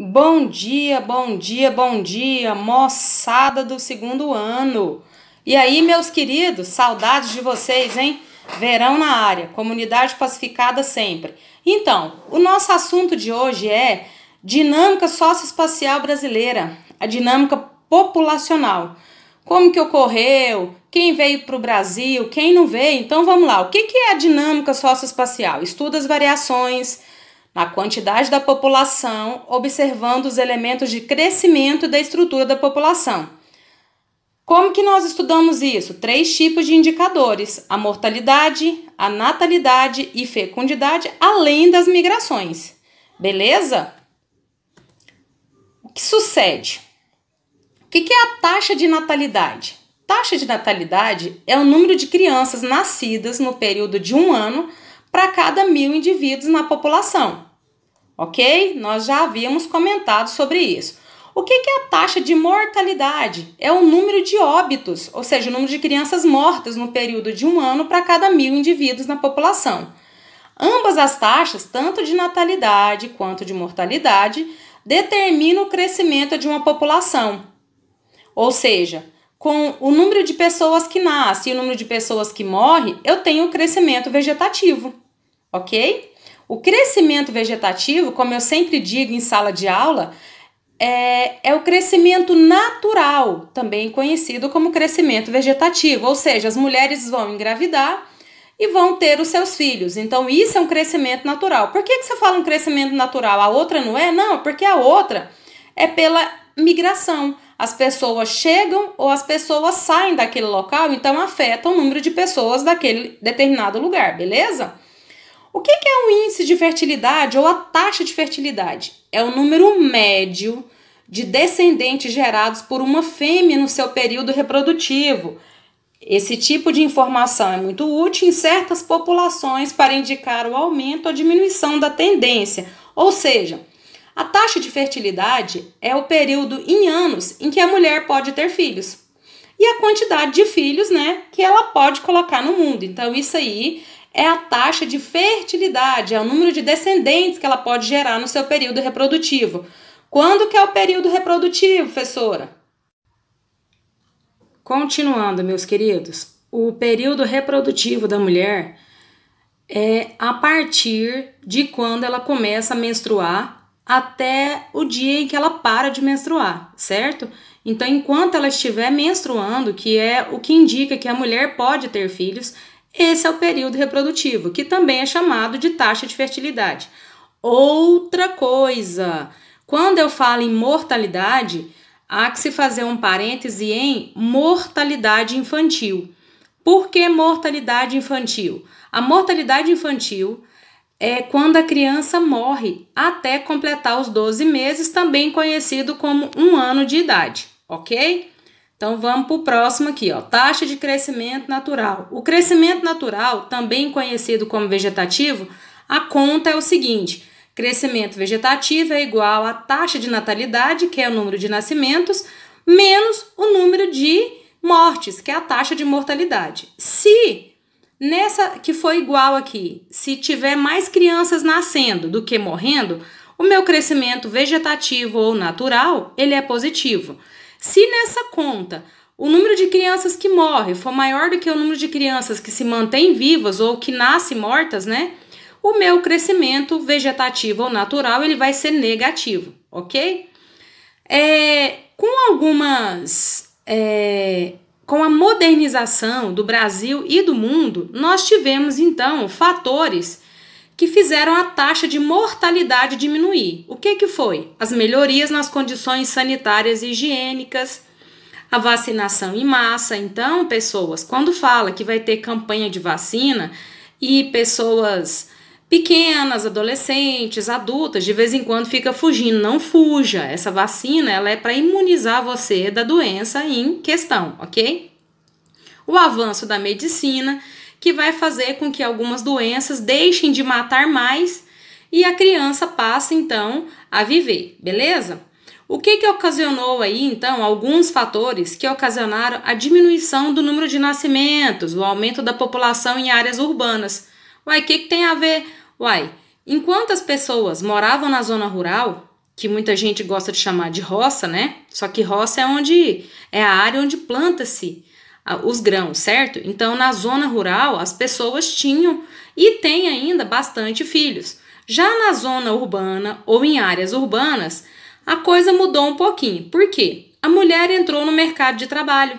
Bom dia, bom dia, bom dia, moçada do segundo ano. E aí, meus queridos, saudades de vocês, hein? Verão na área, comunidade pacificada sempre. Então, o nosso assunto de hoje é dinâmica socioespacial brasileira, a dinâmica populacional. Como que ocorreu? Quem veio para o Brasil? Quem não veio? Então vamos lá. O que, que é a dinâmica socioespacial? Estuda as variações, na quantidade da população, observando os elementos de crescimento da estrutura da população. Como que nós estudamos isso? Três tipos de indicadores: a mortalidade, a natalidade e fecundidade, além das migrações. Beleza? O que sucede? O que é a taxa de natalidade? Taxa de natalidade é o número de crianças nascidas no período de um ano para cada mil indivíduos na população. Ok? Nós já havíamos comentado sobre isso. O que é a taxa de mortalidade? É o número de óbitos, ou seja, o número de crianças mortas no período de um ano para cada mil indivíduos na população. Ambas as taxas, tanto de natalidade quanto de mortalidade, determinam o crescimento de uma população. Ou seja, com o número de pessoas que nascem e o número de pessoas que morrem, eu tenho o crescimento vegetativo ok? O crescimento vegetativo, como eu sempre digo em sala de aula, é, é, o crescimento natural, também conhecido como crescimento vegetativo, ou seja, as mulheres vão engravidar e vão ter os seus filhos. Então, isso é um crescimento natural. Por que, que você fala um crescimento natural? A outra não é? Não, porque a outra é pela migração. As pessoas chegam ou as pessoas saem daquele local, então afeta o número de pessoas daquele determinado lugar, beleza? O que é um índice de fertilidade ou a taxa de fertilidade? É o número médio de descendentes gerados por uma fêmea no seu período reprodutivo. Esse tipo de informação é muito útil em certas populações para indicar o aumento ou diminuição da tendência, ou seja, a taxa de fertilidade é o período em anos em que a mulher pode ter filhos e a quantidade de filhos, né, que ela pode colocar no mundo. Então isso aí é a taxa de fertilidade, é o número de descendentes que ela pode gerar no seu período reprodutivo. Quando que é o período reprodutivo, professora? Continuando, meus queridos, o período reprodutivo da mulher é a partir de quando ela começa a menstruar até o dia em que ela para de menstruar, certo? Então, enquanto ela estiver menstruando, que é o que indica que a mulher pode ter filhos, esse é o período reprodutivo, que também é chamado de taxa de fertilidade. Outra coisa, quando eu falo em mortalidade, há que se fazer um parêntese em mortalidade infantil. Por que mortalidade infantil? A mortalidade infantil é quando a criança morre até completar os 12 meses, também conhecido como um ano de idade, ok? Então vamos para o próximo aqui, ó, taxa de crescimento natural. O crescimento natural, também conhecido como vegetativo, a conta é o seguinte: crescimento vegetativo é igual à taxa de natalidade, que é o número de nascimentos, menos o número de mortes, que é a taxa de mortalidade. Se nessa que foi igual aqui, se tiver mais crianças nascendo do que morrendo, o meu crescimento vegetativo ou natural, ele é positivo. Se nessa conta o número de crianças que morrem for maior do que o número de crianças que se mantêm vivas ou que nascem mortas, né? O meu crescimento vegetativo ou natural ele vai ser negativo, ok? É, com algumas. É, com a modernização do Brasil e do mundo, nós tivemos então fatores que fizeram a taxa de mortalidade diminuir. O que, que foi? As melhorias nas condições sanitárias e higiênicas, a vacinação em massa. Então, pessoas, quando fala que vai ter campanha de vacina e pessoas pequenas, adolescentes, adultas, de vez em quando fica fugindo, não fuja. Essa vacina, ela é para imunizar você da doença em questão, OK? O avanço da medicina que vai fazer com que algumas doenças deixem de matar mais e a criança passe então a viver, beleza? O que, que ocasionou aí, então, alguns fatores que ocasionaram a diminuição do número de nascimentos, o aumento da população em áreas urbanas? Uai, o que, que tem a ver? Uai, enquanto as pessoas moravam na zona rural, que muita gente gosta de chamar de roça, né? Só que roça é onde é a área onde planta-se os grãos, certo? Então, na zona rural, as pessoas tinham e têm ainda bastante filhos. Já na zona urbana ou em áreas urbanas, a coisa mudou um pouquinho. Por quê? A mulher entrou no mercado de trabalho,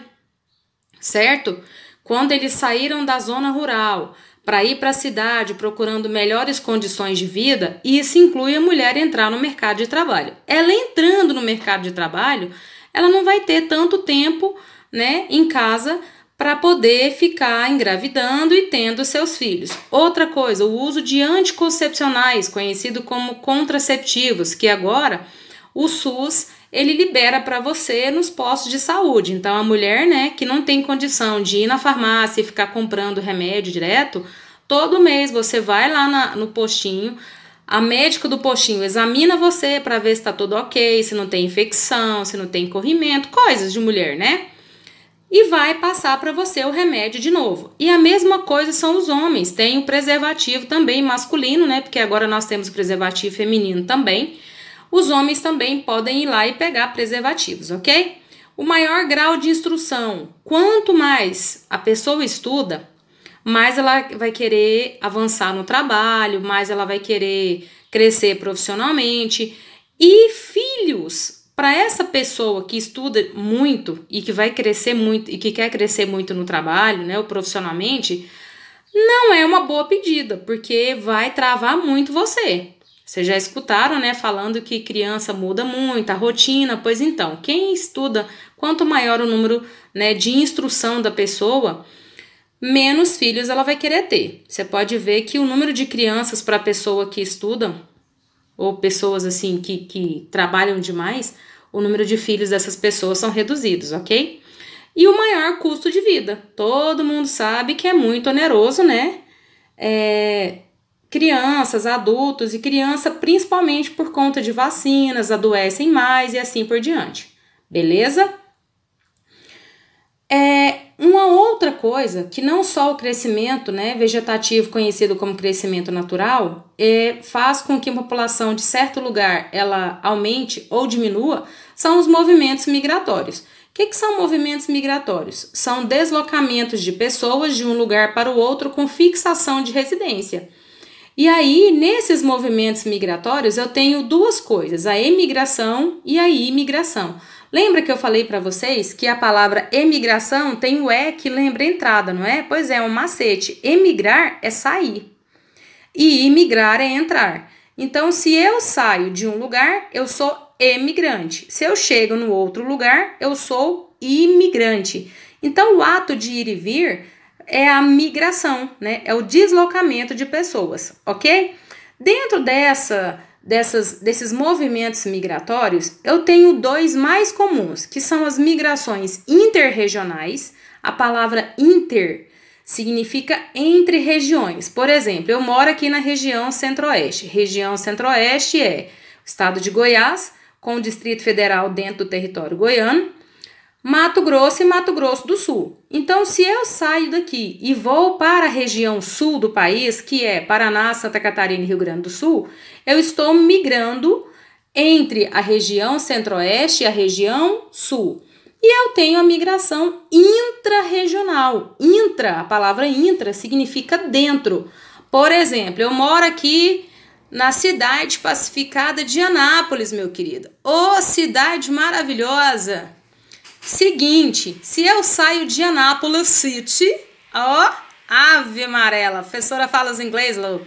certo? Quando eles saíram da zona rural para ir para a cidade procurando melhores condições de vida, isso inclui a mulher entrar no mercado de trabalho. Ela entrando no mercado de trabalho, ela não vai ter tanto tempo né, em casa para poder ficar engravidando e tendo seus filhos. Outra coisa, o uso de anticoncepcionais, conhecido como contraceptivos, que agora o SUS ele libera para você nos postos de saúde. Então a mulher, né, que não tem condição de ir na farmácia e ficar comprando remédio direto, todo mês você vai lá na, no postinho, a médica do postinho examina você para ver se está tudo ok, se não tem infecção, se não tem corrimento, coisas de mulher, né? e vai passar para você o remédio de novo. E a mesma coisa são os homens, tem o preservativo também masculino, né? Porque agora nós temos preservativo feminino também. Os homens também podem ir lá e pegar preservativos, ok? O maior grau de instrução, quanto mais a pessoa estuda, mais ela vai querer avançar no trabalho, mais ela vai querer crescer profissionalmente. E filhos para essa pessoa que estuda muito e que vai crescer muito e que quer crescer muito no trabalho, né, ou profissionalmente, não é uma boa pedida, porque vai travar muito você. Vocês já escutaram, né, falando que criança muda muito a rotina, pois então, quem estuda, quanto maior o número, né, de instrução da pessoa, menos filhos ela vai querer ter. Você pode ver que o número de crianças para a pessoa que estuda ou pessoas assim que, que trabalham demais, o número de filhos dessas pessoas são reduzidos, ok? E o maior custo de vida. Todo mundo sabe que é muito oneroso, né? É, crianças, adultos e criança, principalmente por conta de vacinas, adoecem mais e assim por diante. Beleza? É uma outra coisa que não só o crescimento né, vegetativo, conhecido como crescimento natural, é, faz com que a população de certo lugar ela aumente ou diminua, são os movimentos migratórios. O que, que são movimentos migratórios? São deslocamentos de pessoas de um lugar para o outro com fixação de residência. E aí, nesses movimentos migratórios, eu tenho duas coisas: a emigração e a imigração. Lembra que eu falei para vocês que a palavra emigração tem o E que lembra entrada, não é? Pois é, um macete. Emigrar é sair. E imigrar é entrar. Então, se eu saio de um lugar, eu sou emigrante. Se eu chego no outro lugar, eu sou imigrante. Então, o ato de ir e vir é a migração, né? É o deslocamento de pessoas, ok? Dentro dessa dessas, desses movimentos migratórios, eu tenho dois mais comuns, que são as migrações interregionais. A palavra inter significa entre regiões. Por exemplo, eu moro aqui na região Centro-Oeste. Região Centro-Oeste é o estado de Goiás, com o Distrito Federal dentro do território goiano, Mato Grosso e Mato Grosso do Sul. Então, se eu saio daqui e vou para a região sul do país, que é Paraná, Santa Catarina e Rio Grande do Sul, eu estou migrando entre a região centro-oeste e a região sul. E eu tenho a migração intra-regional. Intra, a palavra intra significa dentro. Por exemplo, eu moro aqui na cidade pacificada de Anápolis, meu querido. Ô, oh, cidade maravilhosa! Seguinte, se eu saio de Anápolis City, ó, ave amarela, professora fala os inglês, louco.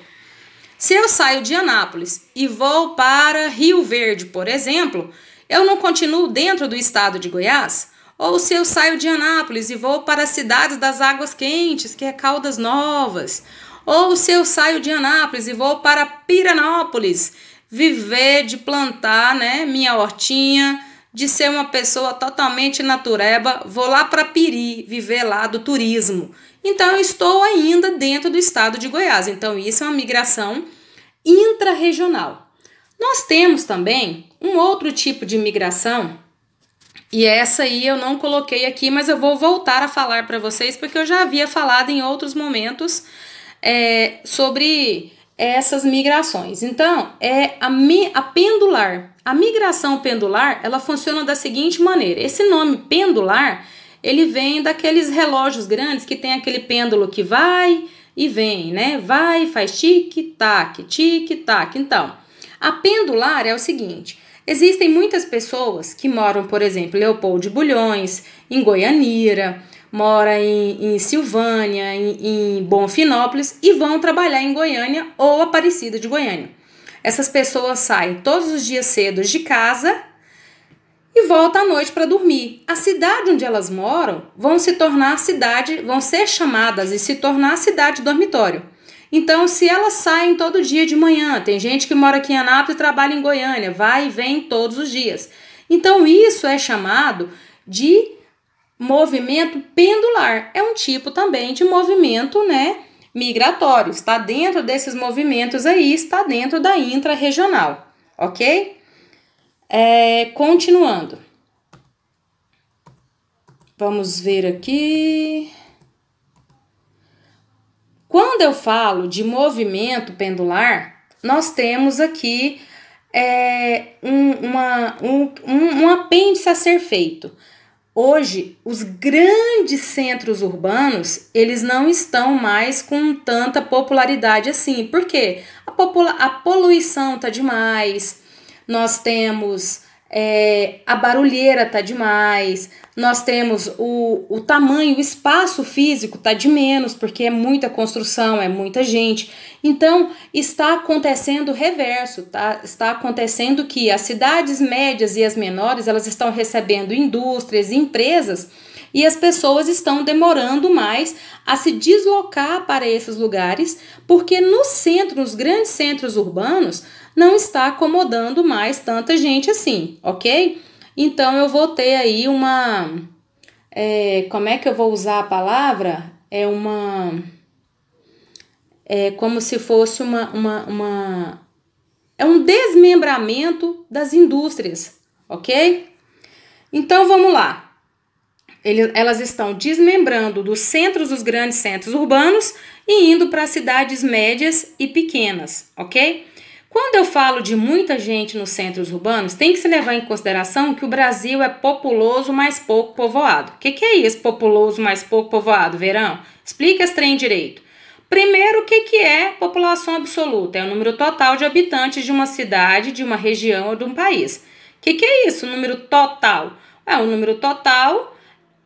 Se eu saio de Anápolis e vou para Rio Verde, por exemplo, eu não continuo dentro do estado de Goiás? Ou se eu saio de Anápolis e vou para a cidade das águas quentes, que é Caldas Novas? Ou se eu saio de Anápolis e vou para Piranópolis, viver de plantar, né, minha hortinha, de ser uma pessoa totalmente natureba, vou lá para Piri, viver lá do turismo. Então eu estou ainda dentro do estado de Goiás. Então isso é uma migração intrarregional. Nós temos também um outro tipo de migração e essa aí eu não coloquei aqui, mas eu vou voltar a falar para vocês porque eu já havia falado em outros momentos é, sobre essas migrações. Então, é a, a pendular. A migração pendular, ela funciona da seguinte maneira. Esse nome pendular, ele vem daqueles relógios grandes que tem aquele pêndulo que vai e vem, né? Vai, faz tic-tac, tic-tac. Então, a pendular é o seguinte: existem muitas pessoas que moram, por exemplo, em Leopoldo de Bulhões, em Goianira, mora em, em Silvânia, em, em Bonfinópolis e vão trabalhar em Goiânia ou Aparecida de Goiânia. Essas pessoas saem todos os dias cedo de casa e volta à noite para dormir. A cidade onde elas moram vão se tornar cidade, vão ser chamadas e se tornar cidade dormitório. Então, se elas saem todo dia de manhã, tem gente que mora aqui em Anápolis e trabalha em Goiânia, vai e vem todos os dias. Então, isso é chamado de Movimento pendular é um tipo também de movimento, né, migratório. Está dentro desses movimentos aí, está dentro da intra-regional, ok? É, continuando. Vamos ver aqui. Quando eu falo de movimento pendular, nós temos aqui é, um, uma, um, um, um apêndice a ser feito. Hoje, os grandes centros urbanos, eles não estão mais com tanta popularidade assim. Por quê? A, a poluição tá demais. Nós temos é, a barulheira tá demais, nós temos o, o tamanho, o espaço físico tá de menos, porque é muita construção, é muita gente. Então, está acontecendo o reverso, tá? Está acontecendo que as cidades médias e as menores, elas estão recebendo indústrias e empresas e as pessoas estão demorando mais a se deslocar para esses lugares, porque no centro, nos grandes centros urbanos, não está acomodando mais tanta gente assim, ok? Então eu vou ter aí uma. É, como é que eu vou usar a palavra? É uma. É como se fosse uma, uma, uma é um desmembramento das indústrias, ok? Então vamos lá. Ele, elas estão desmembrando dos centros dos grandes centros urbanos e indo para cidades médias e pequenas, ok? Quando eu falo de muita gente nos centros urbanos, tem que se levar em consideração que o Brasil é populoso mas pouco povoado. O que, que, é isso, populoso mas pouco povoado, Verão? Explica esse trem direito. Primeiro, o que, que é população absoluta? É o número total de habitantes de uma cidade, de uma região ou de um país. O que, que é isso, número total? É, o número total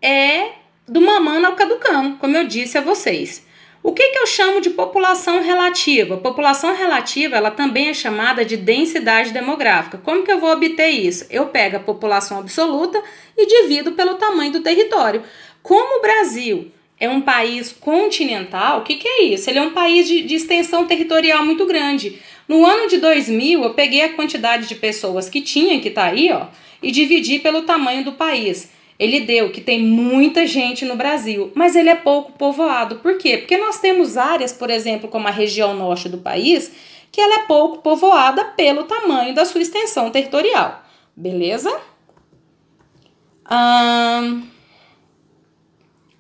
é do mamão ao caducão, como eu disse a vocês. O que, que eu chamo de população relativa? População relativa, ela também é chamada de densidade demográfica. Como que eu vou obter isso? Eu pego a população absoluta e divido pelo tamanho do território. Como o Brasil é um país continental, o que, que é isso? Ele é um país de, de extensão territorial muito grande. No ano de 2000, eu peguei a quantidade de pessoas que tinha, que está aí, ó, e dividi pelo tamanho do país ele deu que tem muita gente no Brasil, mas ele é pouco povoado. Por quê? Porque nós temos áreas, por exemplo, como a região norte do país, que ela é pouco povoada pelo tamanho da sua extensão territorial. Beleza?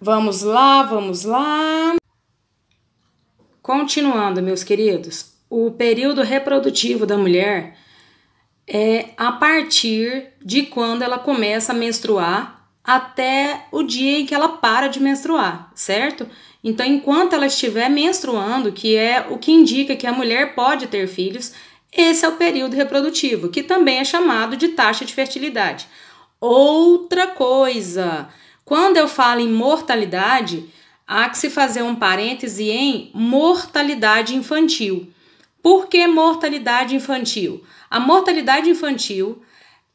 vamos lá, vamos lá. Continuando, meus queridos, o período reprodutivo da mulher é a partir de quando ela começa a menstruar até o dia em que ela para de menstruar, certo? Então, enquanto ela estiver menstruando, que é o que indica que a mulher pode ter filhos, esse é o período reprodutivo, que também é chamado de taxa de fertilidade. Outra coisa, quando eu falo em mortalidade, há que se fazer um parêntese em mortalidade infantil. Por que mortalidade infantil? A mortalidade infantil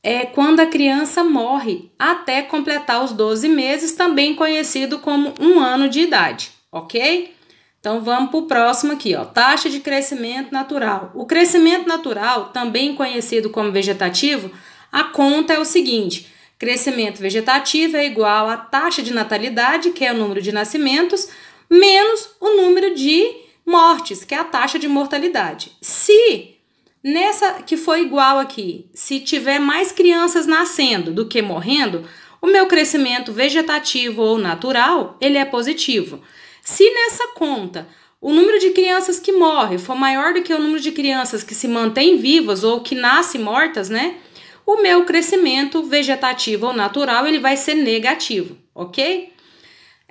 é quando a criança morre até completar os 12 meses, também conhecido como um ano de idade, ok? Então vamos para o próximo aqui, ó. Taxa de crescimento natural. O crescimento natural, também conhecido como vegetativo, a conta é o seguinte: crescimento vegetativo é igual à taxa de natalidade, que é o número de nascimentos, menos o número de mortes, que é a taxa de mortalidade. Se Nessa que foi igual aqui, se tiver mais crianças nascendo do que morrendo, o meu crescimento vegetativo ou natural, ele é positivo. Se nessa conta o número de crianças que morrem for maior do que o número de crianças que se mantêm vivas ou que nascem mortas, né? O meu crescimento vegetativo ou natural ele vai ser negativo, ok?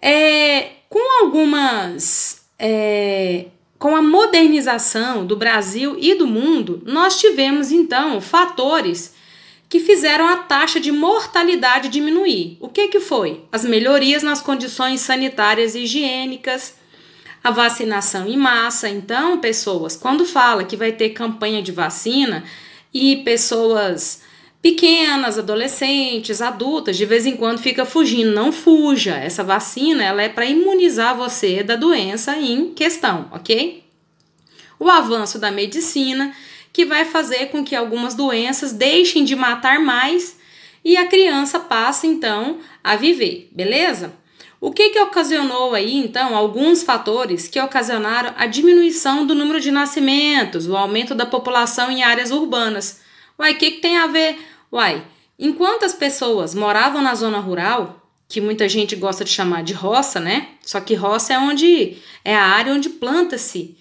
É, com algumas é, com a modernização do Brasil e do mundo, nós tivemos então fatores que fizeram a taxa de mortalidade diminuir. O que, que foi? As melhorias nas condições sanitárias e higiênicas, a vacinação em massa. Então, pessoas, quando fala que vai ter campanha de vacina e pessoas pequenas, adolescentes, adultas, de vez em quando fica fugindo, não fuja. Essa vacina, ela é para imunizar você da doença em questão, OK? O avanço da medicina que vai fazer com que algumas doenças deixem de matar mais e a criança passa então a viver, beleza? O que, que ocasionou aí, então, alguns fatores que ocasionaram a diminuição do número de nascimentos, o aumento da população em áreas urbanas, Uai, o que, que tem a ver? Uai, enquanto as pessoas moravam na zona rural, que muita gente gosta de chamar de roça, né? Só que roça é onde é a área onde planta-se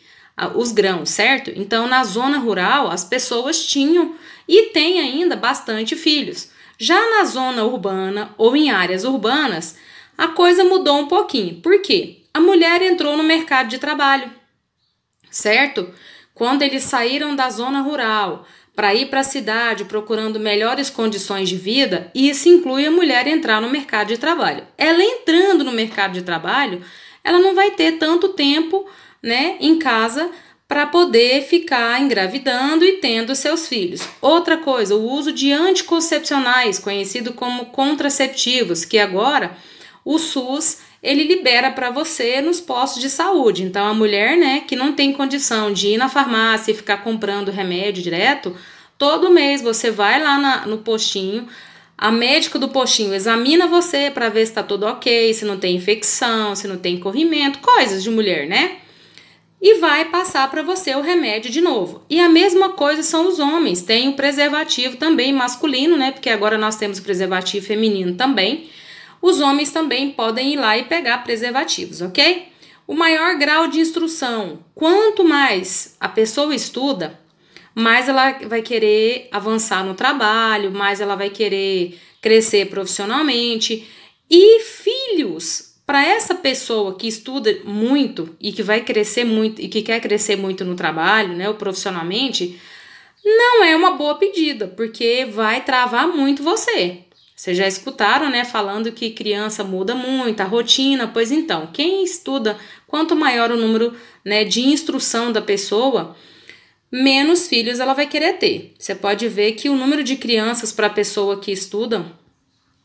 os grãos, certo? Então, na zona rural, as pessoas tinham e têm ainda bastante filhos. Já na zona urbana ou em áreas urbanas, a coisa mudou um pouquinho. Por quê? A mulher entrou no mercado de trabalho, certo? Quando eles saíram da zona rural para ir para a cidade procurando melhores condições de vida, e isso inclui a mulher entrar no mercado de trabalho. Ela entrando no mercado de trabalho, ela não vai ter tanto tempo, né, em casa para poder ficar engravidando e tendo seus filhos. Outra coisa, o uso de anticoncepcionais, conhecido como contraceptivos, que agora o SUS ele libera para você nos postos de saúde. Então a mulher, né, que não tem condição de ir na farmácia e ficar comprando remédio direto, todo mês você vai lá na, no postinho, a médica do postinho examina você para ver se está tudo ok, se não tem infecção, se não tem corrimento, coisas de mulher, né? E vai passar para você o remédio de novo. E a mesma coisa são os homens, tem o preservativo também masculino, né? Porque agora nós temos o preservativo feminino também os homens também podem ir lá e pegar preservativos, ok? O maior grau de instrução, quanto mais a pessoa estuda, mais ela vai querer avançar no trabalho, mais ela vai querer crescer profissionalmente. E filhos, para essa pessoa que estuda muito e que vai crescer muito e que quer crescer muito no trabalho, né, ou profissionalmente, não é uma boa pedida, porque vai travar muito você. Vocês já escutaram, né, falando que criança muda muito a rotina, pois então, quem estuda, quanto maior o número, né, de instrução da pessoa, menos filhos ela vai querer ter. Você pode ver que o número de crianças para a pessoa que estudam,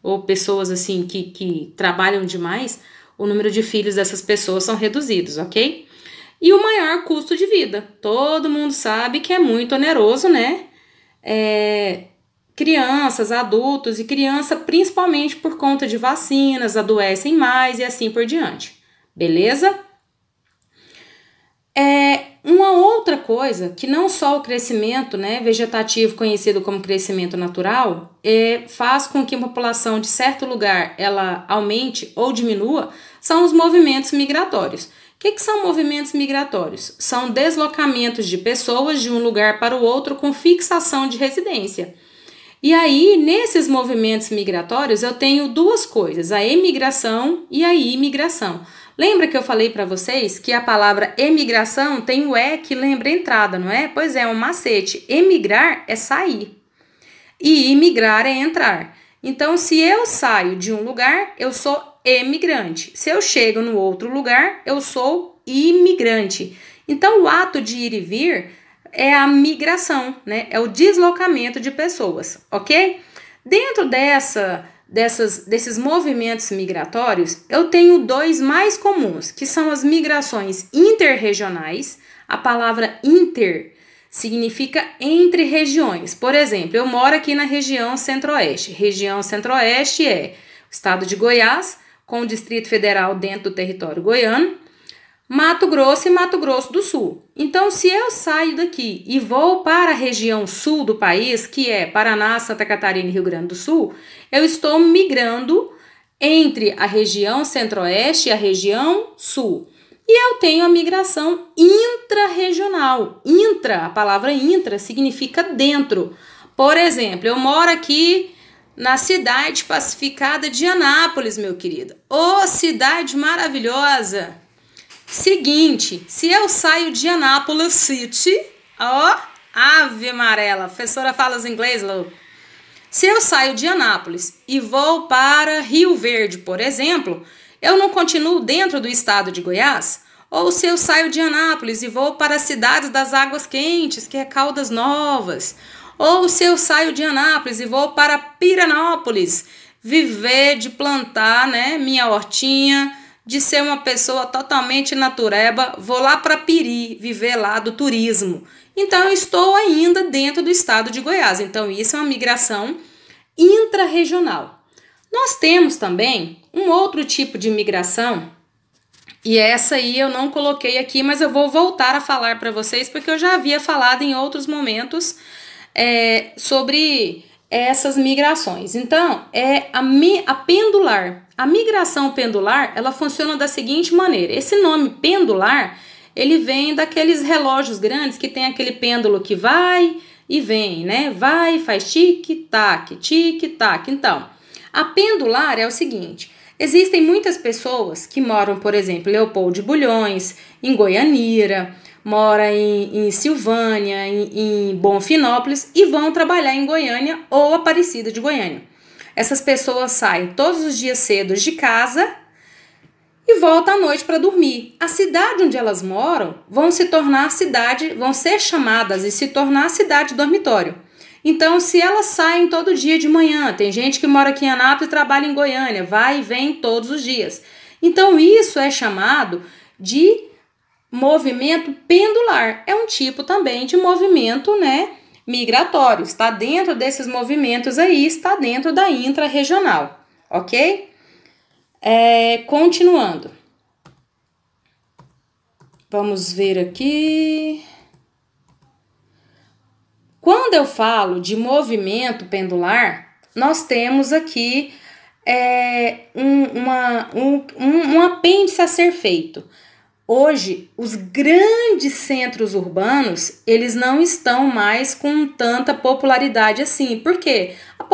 ou pessoas assim que, que trabalham demais, o número de filhos dessas pessoas são reduzidos, ok? E o maior custo de vida. Todo mundo sabe que é muito oneroso, né? É, crianças, adultos e criança, principalmente por conta de vacinas, adoecem mais e assim por diante. Beleza? É, uma outra coisa que não só o crescimento né, vegetativo, conhecido como crescimento natural, é, faz com que a população de certo lugar ela aumente ou diminua, são os movimentos migratórios. O que, que são movimentos migratórios? São deslocamentos de pessoas de um lugar para o outro com fixação de residência. E aí, nesses movimentos migratórios, eu tenho duas coisas: a emigração e a imigração. Lembra que eu falei para vocês que a palavra emigração tem o E que lembra entrada, não é? Pois é, um macete. Emigrar é sair e imigrar é entrar. Então, se eu saio de um lugar, eu sou emigrante. Se eu chego no outro lugar, eu sou imigrante. Então, o ato de ir e vir é a migração, né? É o deslocamento de pessoas, ok? Dentro dessa, dessas, desses movimentos migratórios, eu tenho dois mais comuns, que são as migrações interregionais. A palavra inter significa entre regiões. Por exemplo, eu moro aqui na região Centro-Oeste. Região Centro-Oeste é o estado de Goiás, com o Distrito Federal dentro do território goiano, Mato Grosso e Mato Grosso do Sul. Então, se eu saio daqui e vou para a região sul do país, que é Paraná, Santa Catarina e Rio Grande do Sul, eu estou migrando entre a região centro-oeste e a região sul. E eu tenho a migração intra-regional. Intra, a palavra intra significa dentro. Por exemplo, eu moro aqui na cidade pacificada de Anápolis, meu querido. Ô, oh, cidade maravilhosa! Seguinte, se eu saio de Anápolis City, ó, ave amarela, professora fala os inglês, louco. Se eu saio de Anápolis e vou para Rio Verde, por exemplo, eu não continuo dentro do estado de Goiás? Ou se eu saio de Anápolis e vou para a cidade das águas quentes, que é Caldas Novas? Ou se eu saio de Anápolis e vou para Piranópolis, viver de plantar, né, minha hortinha, de ser uma pessoa totalmente natureba, vou lá para Piri, viver lá do turismo. Então eu estou ainda dentro do estado de Goiás. Então isso é uma migração intra-regional. Nós temos também um outro tipo de migração e essa aí eu não coloquei aqui, mas eu vou voltar a falar para vocês porque eu já havia falado em outros momentos é, sobre essas migrações. Então, é a, a pendular. A migração pendular, ela funciona da seguinte maneira. Esse nome pendular, ele vem daqueles relógios grandes que tem aquele pêndulo que vai e vem, né? Vai, faz tic-tac, tic-tac. Então, a pendular é o seguinte: existem muitas pessoas que moram, por exemplo, em Leopoldo de Bulhões, em Goianira, mora em, em Silvânia, em, em Bonfinópolis e vão trabalhar em Goiânia ou Aparecida de Goiânia. Essas pessoas saem todos os dias cedo de casa e voltam à noite para dormir. A cidade onde elas moram vão se tornar cidade, vão ser chamadas e se tornar cidade dormitório. Então, se elas saem todo dia de manhã, tem gente que mora aqui em Anápolis e trabalha em Goiânia, vai e vem todos os dias. Então, isso é chamado de movimento pendular. É um tipo também de movimento, né? migratório, está dentro desses movimentos aí, está dentro da intra-regional, ok? É, continuando. Vamos ver aqui. Quando eu falo de movimento pendular, nós temos aqui é, um, uma, um, um, um apêndice a ser feito. Hoje, os grandes centros urbanos, eles não estão mais com tanta popularidade assim. Por quê? A,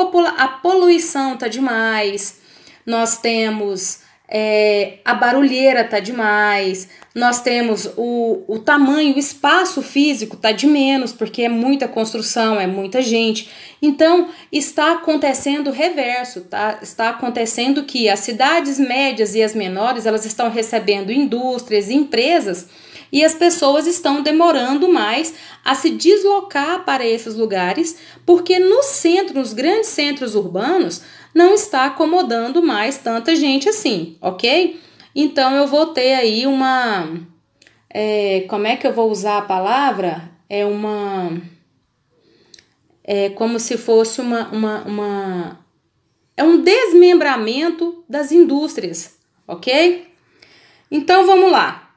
a poluição tá demais. Nós temos é, a barulheira tá demais, nós temos o, o tamanho, o espaço físico tá de menos, porque é muita construção, é muita gente. Então, está acontecendo o reverso, tá? Está acontecendo que as cidades médias e as menores, elas estão recebendo indústrias, empresas, e as pessoas estão demorando mais a se deslocar para esses lugares, porque no centro, nos grandes centros urbanos, não está acomodando mais tanta gente assim, ok? Então eu vou ter aí uma. É, como é que eu vou usar a palavra? É uma. É como se fosse uma, uma, uma. É um desmembramento das indústrias, ok? Então vamos lá.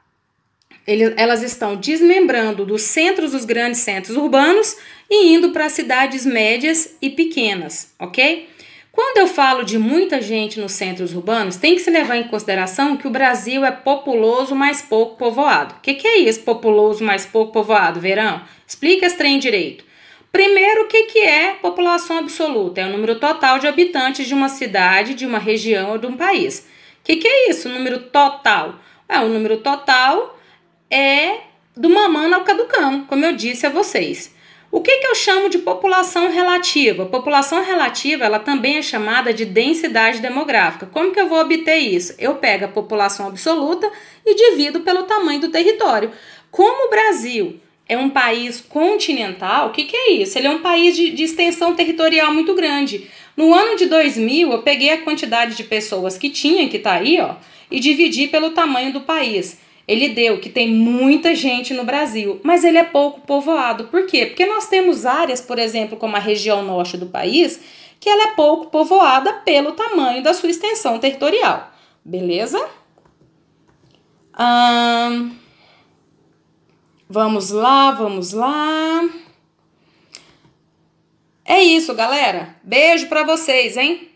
Ele, elas estão desmembrando dos centros dos grandes centros urbanos e indo para cidades médias e pequenas, ok? Quando eu falo de muita gente nos centros urbanos, tem que se levar em consideração que o Brasil é populoso, mas pouco povoado. O que, que, é isso, populoso, mas pouco povoado, Verão? Explica esse trem direito. Primeiro, o que, que é população absoluta? É o número total de habitantes de uma cidade, de uma região ou de um país. O que, que é isso, número total? É, o número total é do mamão ao caducão, como eu disse a vocês. O que, que eu chamo de população relativa? População relativa, ela também é chamada de densidade demográfica. Como que eu vou obter isso? Eu pego a população absoluta e divido pelo tamanho do território. Como o Brasil é um país continental, o que, que é isso? Ele é um país de, de extensão territorial muito grande. No ano de 2000, eu peguei a quantidade de pessoas que tinha, que está aí, ó, e dividi pelo tamanho do país ele deu que tem muita gente no Brasil, mas ele é pouco povoado. Por quê? Porque nós temos áreas, por exemplo, como a região norte do país, que ela é pouco povoada pelo tamanho da sua extensão territorial. Beleza? vamos lá, vamos lá. É isso, galera. Beijo para vocês, hein?